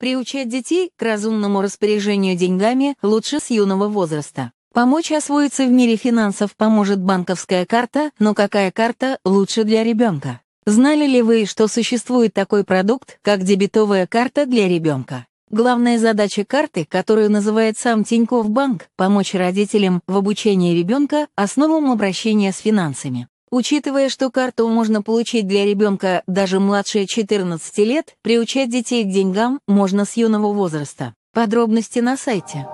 Приучать детей к разумному распоряжению деньгами лучше с юного возраста. Помочь освоиться в мире финансов поможет банковская карта, но какая карта лучше для ребенка? Знали ли вы, что существует такой продукт, как дебетовая карта для ребенка? Главная задача карты, которую называет сам Тинькофф Банк, помочь родителям в обучении ребенка основам обращения с финансами. Учитывая, что карту можно получить для ребенка даже младше 14 лет, приучать детей к деньгам можно с юного возраста. Подробности на сайте.